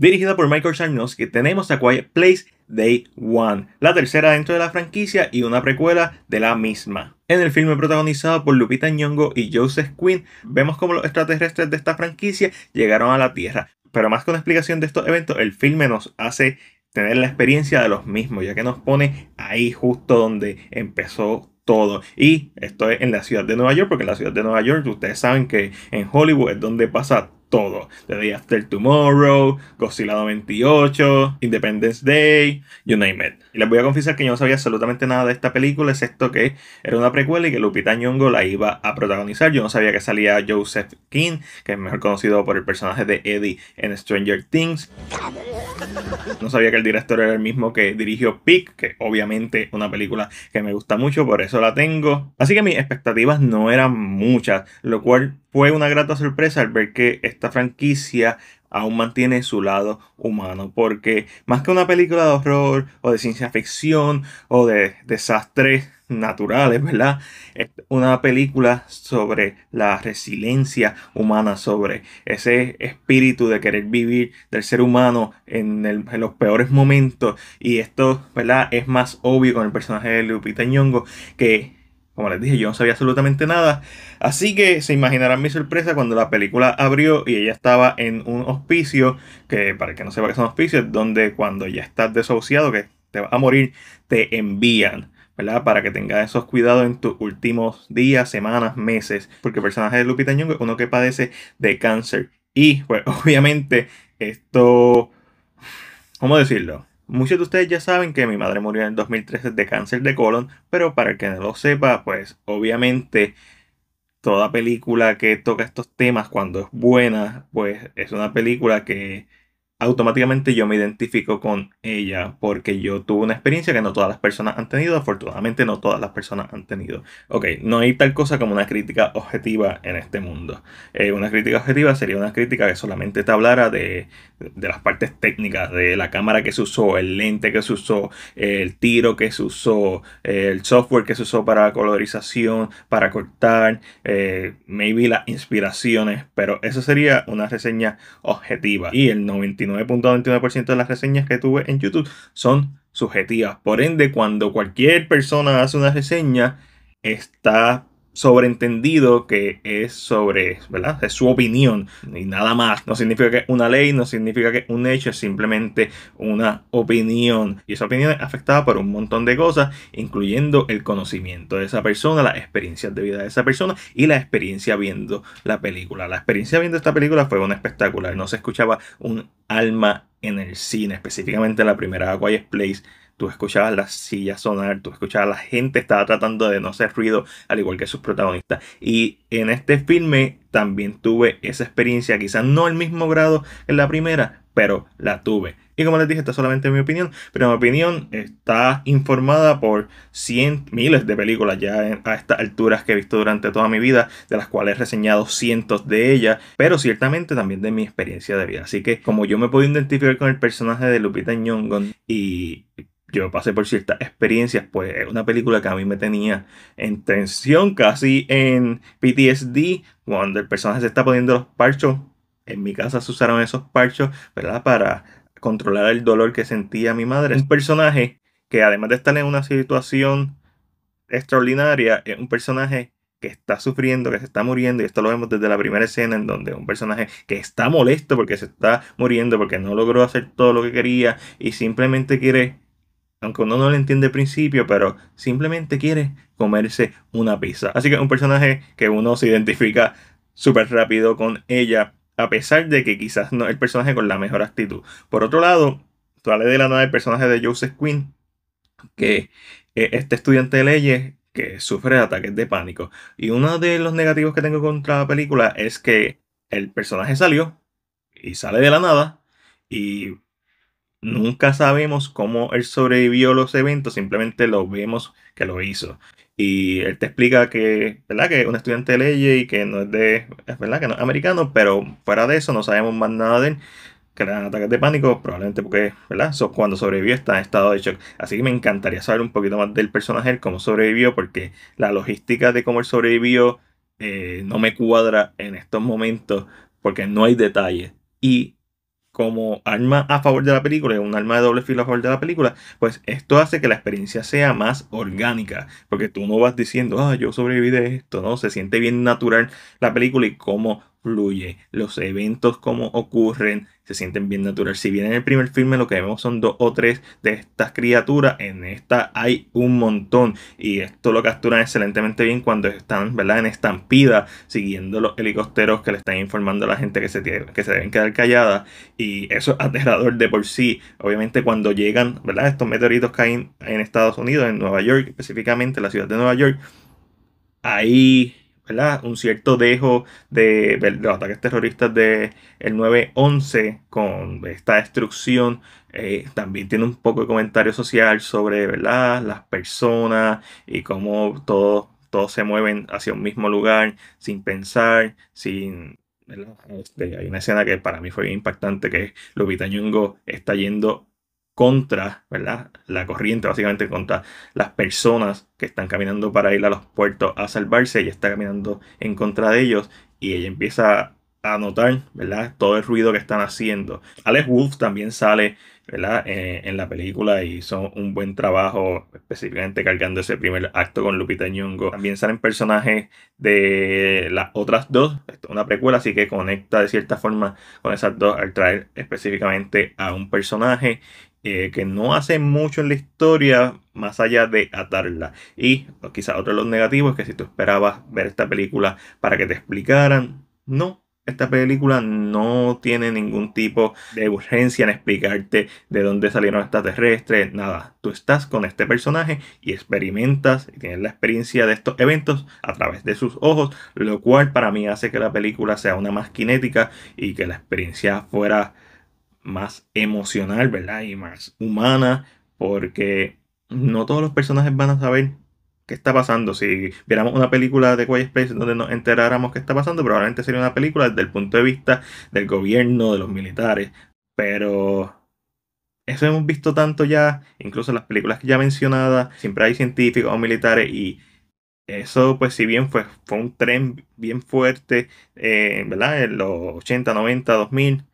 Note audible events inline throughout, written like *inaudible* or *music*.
dirigida por Michael que tenemos A Place Day One, la tercera dentro de la franquicia y una precuela de la misma. En el filme protagonizado por Lupita Nyong'o y Joseph Quinn, vemos cómo los extraterrestres de esta franquicia llegaron a la Tierra. Pero más que una explicación de estos eventos, el filme nos hace tener la experiencia de los mismos, ya que nos pone ahí justo donde empezó todo. Y esto es en la ciudad de Nueva York, porque en la ciudad de Nueva York ustedes saben que en Hollywood es donde pasa todo. The Day After Tomorrow, Godzilla 28, Independence Day, you name it. Y les voy a confesar que yo no sabía absolutamente nada de esta película, excepto que era una precuela y que Lupita Nyong'o la iba a protagonizar. Yo no sabía que salía Joseph King, que es mejor conocido por el personaje de Eddie en Stranger Things. No sabía que el director era el mismo que dirigió Pick, que obviamente una película que me gusta mucho, por eso la tengo. Así que mis expectativas no eran muchas, lo cual fue una grata sorpresa al ver que esta franquicia aún mantiene su lado humano, porque más que una película de horror o de ciencia ficción o de desastres naturales, ¿verdad? Es una película sobre la resiliencia humana, sobre ese espíritu de querer vivir del ser humano en, en, los peores momentos. Y esto, ¿verdad? Es más obvio con el personaje de Lupita Nyong'o, que como les dije, yo no sabía absolutamente nada. Así que se imaginarán mi sorpresa cuando la película abrió y ella estaba en un hospicio, que para que no sepa que son hospicios, donde cuando ya estás desahuciado, que te vas a morir, te envían. ¿verdad? Para que tengas esos cuidados en tus últimos días, semanas, meses. Porque el personaje de Lupita Nyong'o es uno que padece de cáncer. Y pues *laughs* obviamente esto, ¿cómo decirlo? Muchos de ustedes ya saben que mi madre murió en el 2013 de cáncer de colon, pero para el que no lo sepa, pues obviamente toda película que toca estos temas cuando es buena, pues es una película que automáticamente yo me identifico con ella porque yo tuve una experiencia que no todas las personas han tenido, afortunadamente no todas las personas han tenido. Ok, no hay tal cosa como una crítica objetiva en este mundo. Eh, una crítica objetiva sería una crítica que solamente te hablara de, las partes técnicas, de la cámara que se usó, el lente que se usó, el tiro que se usó, el software que se usó para colorización, para cortar, eh, maybe las inspiraciones, pero eso sería una reseña objetiva y el 99 9.29% de las reseñas que tuve en YouTube son subjetivas. Por ende, cuando cualquier persona hace una reseña, está sobreentendido que es sobre, ¿verdad? Es su opinión y nada más. No significa que una ley, no significa que un hecho, es simplemente una opinión. Y esa opinión es afectada por un montón de cosas, incluyendo el conocimiento de esa persona, las experiencias de vida de esa persona y la experiencia viendo la película. La experiencia viendo esta película fue un espectacular. No se escuchaba un alma en el cine, específicamente la primera Quiet Place tú escuchabas las sillas sonar, tú escuchabas la gente estaba tratando de no hacer ruido, al igual que sus protagonistas. Y en este filme también tuve esa experiencia, quizás no el mismo grado en la primera, pero la tuve. Y como les dije, esta es solamente mi opinión, pero mi opinión está informada por cien, miles de películas ya a estas alturas que he visto durante toda mi vida, de las cuales he reseñado cientos de ellas, pero ciertamente también de mi experiencia de vida. Así que como yo me puedo identificar con el personaje de Lupita Nyong'o y yo pasé por ciertas experiencias, pues es una película que a mí me tenía en tensión, casi en PTSD, cuando el personaje se está poniendo los parchos. En mi casa se usaron esos parchos, ¿verdad? Para controlar el dolor que sentía mi madre. Un personaje que además de estar en una situación extraordinaria, es un personaje que está sufriendo, que se está muriendo, y esto lo vemos desde la primera escena en donde un personaje que está molesto porque se está muriendo, porque no logró hacer todo lo que quería y simplemente quiere aunque uno no lo entiende al principio, pero simplemente quiere comerse una pizza. Así que es un personaje que uno se identifica súper rápido con ella, a pesar de que quizás no es el personaje con la mejor actitud. Por otro lado, sale de la nada el personaje de Joseph Quinn, que es este estudiante de leyes que sufre ataques de pánico. Y uno de los negativos que tengo contra la película es que el personaje salió y sale de la nada y Nunca sabemos cómo él sobrevivió a los eventos, simplemente lo vemos que lo hizo. Y él te explica que, ¿verdad? Que es un estudiante de leyes y que no es de, ¿verdad? Que no es americano, pero fuera de eso no sabemos más nada de él. Que eran ataques de pánico, probablemente porque, ¿verdad? cuando sobrevivió está en estado de shock. Así que me encantaría saber un poquito más del personaje, cómo sobrevivió, porque la logística de cómo él sobrevivió eh, no me cuadra en estos momentos, porque no hay detalles. Y como arma a favor de la película, un arma de doble filo a favor de la película, pues esto hace que la experiencia sea más orgánica, porque tú no vas diciendo, ah, yo sobreviví de esto, ¿no? Se siente bien natural la película y cómo fluye, los eventos como ocurren, se sienten bien natural. Si bien en el primer filme lo que vemos son dos o tres de estas criaturas, en esta hay un montón y esto lo capturan excelentemente bien cuando están ¿verdad? en estampida siguiendo los helicópteros que le están informando a la gente que se, que deben quedar calladas y eso es aterrador de por sí. Obviamente cuando llegan ¿verdad? estos meteoritos caen en Estados Unidos, en Nueva York, específicamente la ciudad de Nueva York, ahí un cierto dejo de, los ataques terroristas del el 9-11 con esta destrucción. Eh, también tiene un poco de comentario social sobre ¿verdad? las personas y cómo todos, todos se mueven hacia un mismo lugar sin pensar, sin, este, hay una escena que para mí fue bien impactante, que Lupita Nyong'o está yendo contra, ¿verdad? La corriente, básicamente contra las personas que están caminando para ir a los puertos a salvarse. Ella está caminando en contra de ellos y ella empieza a notar, ¿verdad? Todo el ruido que están haciendo. Alex Wolf también sale, ¿verdad? Eh, en la película y hizo un buen trabajo, específicamente cargando ese primer acto con Lupita Nyong'o. También salen personajes de las otras dos, Esto es una precuela, así que conecta de cierta forma con esas dos al traer específicamente a un personaje eh, que no hace mucho en la historia más allá de atarla. Y pues, quizás otro de los negativos es que si tú esperabas ver esta película para que te explicaran, no. Esta película no tiene ningún tipo de urgencia en explicarte de dónde salieron extraterrestres, nada. Tú estás con este personaje y experimentas y tienes la experiencia de estos eventos a través de sus ojos, lo cual para mí hace que la película sea una más kinética. y que la experiencia fuera más emocional, ¿verdad? Y más humana, porque no todos los personajes van a saber qué está pasando. Si viéramos una película de Quiet Place donde nos enteráramos qué está pasando, probablemente sería una película desde el punto de vista del gobierno, de los militares. Pero eso hemos visto tanto ya, incluso en las películas que ya mencionadas, siempre hay científicos o militares y eso pues si bien fue, fue un tren bien fuerte, eh, ¿verdad? En los 80, 90, 2000,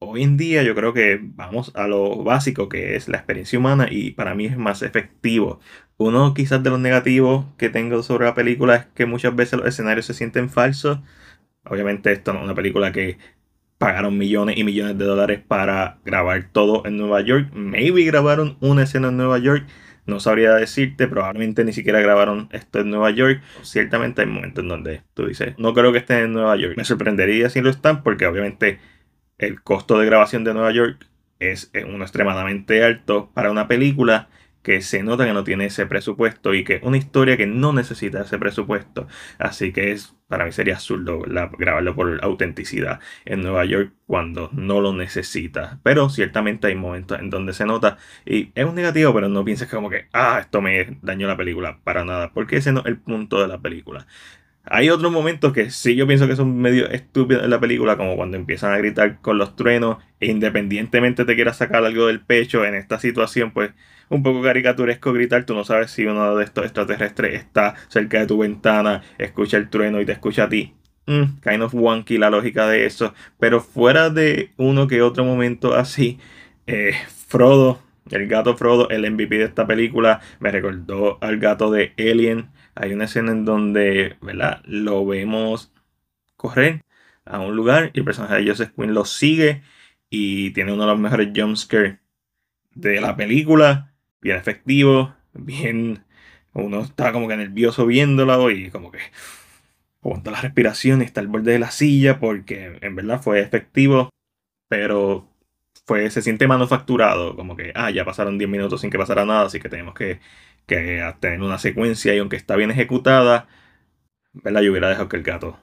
hoy en día yo creo que vamos a lo básico que es la experiencia humana y para mí es más efectivo. Uno quizás de los negativos que tengo sobre la película es que muchas veces los escenarios se sienten falsos. Obviamente esto no es una película que pagaron millones y millones de dólares para grabar todo en Nueva York. Maybe grabaron una escena en Nueva York. No sabría decirte, probablemente ni siquiera grabaron esto en Nueva York. Ciertamente hay momentos en donde tú dices, no creo que estén en Nueva York. Me sorprendería si lo están porque obviamente el costo de grabación de Nueva York es eh, uno extremadamente alto para una película que se nota que no tiene ese presupuesto y que una historia que no necesita ese presupuesto. Así que es, para mí sería absurdo grabarlo por autenticidad en Nueva York cuando no lo necesita. Pero ciertamente hay momentos en donde se nota y es un negativo, pero no pienses como que, ah, esto me dañó la película para nada, porque ese no es el punto de la película. Hay otros momentos que sí yo pienso que son medio estúpidos en la película, como cuando empiezan a gritar con los truenos, e independientemente te quieras sacar algo del pecho en esta situación, pues un poco caricaturesco gritar, tú no sabes si uno de estos extraterrestres está cerca de tu ventana, escucha el trueno y te escucha a ti. Mm, kind of wonky la lógica de eso, pero fuera de uno que otro momento así, eh, Frodo, el gato Frodo, el MVP de esta película, me recordó al gato de Alien hay una escena en donde, ¿verdad? Lo vemos correr a un lugar y el personaje de Joseph Quinn lo sigue y tiene uno de los mejores jumpscares de la película. Bien efectivo, bien... Uno está como que nervioso viéndolo y como que aguanta la respiración y está al borde de la silla porque en verdad fue efectivo, pero fue, se siente manufacturado, como que, ah, ya pasaron 10 minutos sin que pasara nada, así que tenemos que que a tener una secuencia y aunque está bien ejecutada, ¿verdad? Yo hubiera dejado que el gato.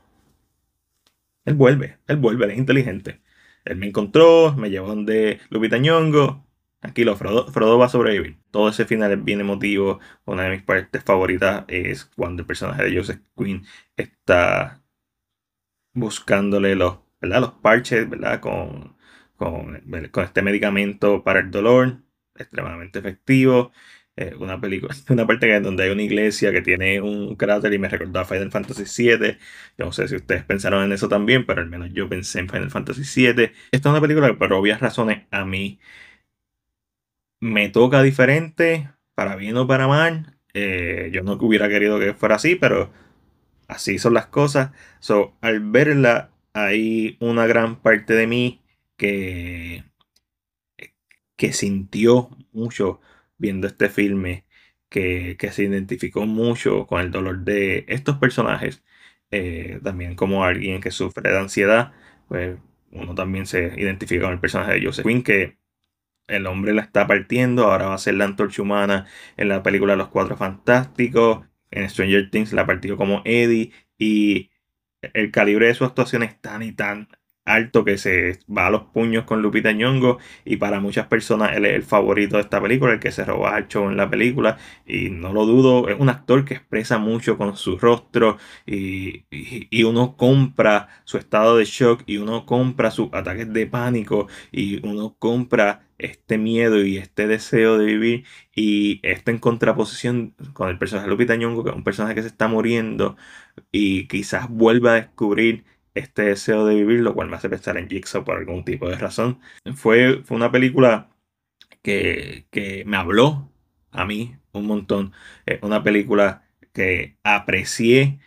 Él vuelve, él vuelve, es inteligente. Él me encontró, me llevó donde Lupita Ñongo. Tranquilo, Frodo, Frodo va a sobrevivir. Todo ese final es bien emotivo. Una de mis partes favoritas es cuando el personaje de Joseph Quinn está buscándole los, los parches ¿verdad? Con, con, con este medicamento para el dolor. Extremadamente efectivo. Eh, una película, *laughs* una parte que, donde hay una iglesia que tiene un cráter y me recordó a Final Fantasy VII. Yo no sé si ustedes pensaron en eso también, pero al menos yo pensé en Final Fantasy VII. Esta es una película que por obvias razones a mí me toca diferente, para bien o para mal. Eh, yo no hubiera querido que fuera así, pero así son las cosas. So, al verla, hay una gran parte de mí que, que sintió mucho viendo este filme que, se identificó mucho con el dolor de estos personajes, eh, también como alguien que sufre de ansiedad, pues uno también se identifica con el personaje de Joseph Quinn, que el hombre la está partiendo, ahora va a ser la antorcha humana en la película Los Cuatro Fantásticos, en Stranger Things la partió como Eddie, y el calibre de su actuación es tan y tan alto que se va a los puños con Lupita Nyong'o y para muchas personas él es el favorito de esta película, el que se roba al show en la película y no lo dudo, es un actor que expresa mucho con su rostro y, uno compra su estado de shock y uno compra sus ataques de pánico y uno compra este miedo y este deseo de vivir y está en contraposición con el personaje de Lupita Nyong'o, que es un personaje que se está muriendo y quizás vuelva a descubrir este deseo de vivir, lo cual me hace pensar en Jigsaw por algún tipo de razón. Fue, fue una película que, me habló a mí un montón. una película que aprecié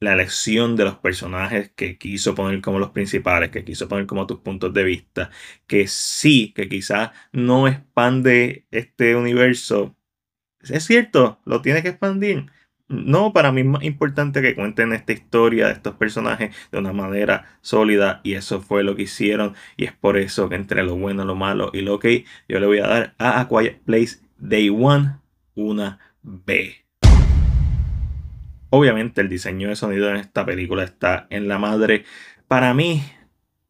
la elección de los personajes que quiso poner como los principales, que quiso poner como tus puntos de vista, que sí, que quizás no expande este universo. Es cierto, lo tiene que expandir, no, para mí es más importante que cuenten esta historia de estos personajes de una manera sólida y eso fue lo que hicieron y es por eso que entre lo bueno, lo malo y lo que yo le voy a dar a A Quiet Place Day One una B. Obviamente el diseño de sonido en esta película está en la madre. Para mí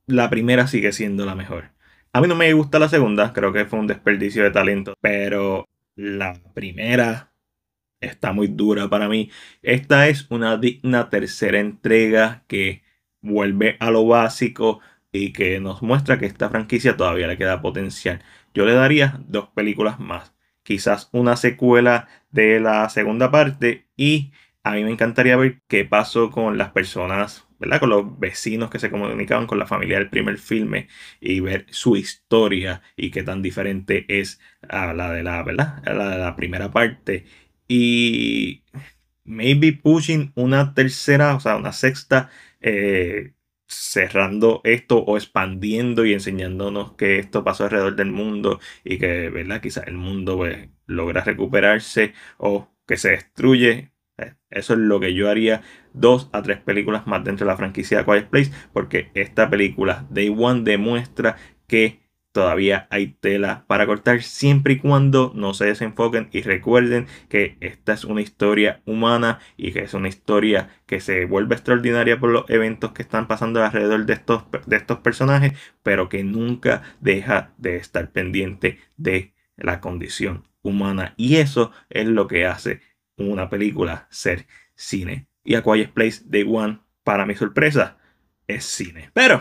la primera sigue siendo la mejor. A mí no me gusta la segunda, creo que fue un desperdicio de talento, pero la primera está muy dura para mí. Esta es una digna tercera entrega que vuelve a lo básico y que nos muestra que esta franquicia todavía le queda potencial. Yo le daría dos películas más, quizás una secuela de la segunda parte y a mí me encantaría ver qué pasó con las personas, ¿verdad? Con los vecinos que se comunicaban con la familia del primer filme y ver su historia y qué tan diferente es a la de la, ¿verdad? A la de la primera parte y maybe pushing una tercera, o sea, una sexta, eh, cerrando esto o expandiendo y enseñándonos que esto pasó alrededor del mundo y que, ¿verdad? Quizás el mundo pues, logra recuperarse o que se destruye. Eh, eso es lo que yo haría dos a tres películas más dentro de la franquicia de Quiet Place, porque esta película Day One demuestra que todavía hay tela para cortar siempre y cuando no se desenfoquen y recuerden que esta es una historia humana y que es una historia que se vuelve extraordinaria por los eventos que están pasando alrededor de estos, de estos personajes, pero que nunca deja de estar pendiente de la condición humana y eso es lo que hace una película ser cine. Y A Quiet Place Day One, para mi sorpresa, es cine. Pero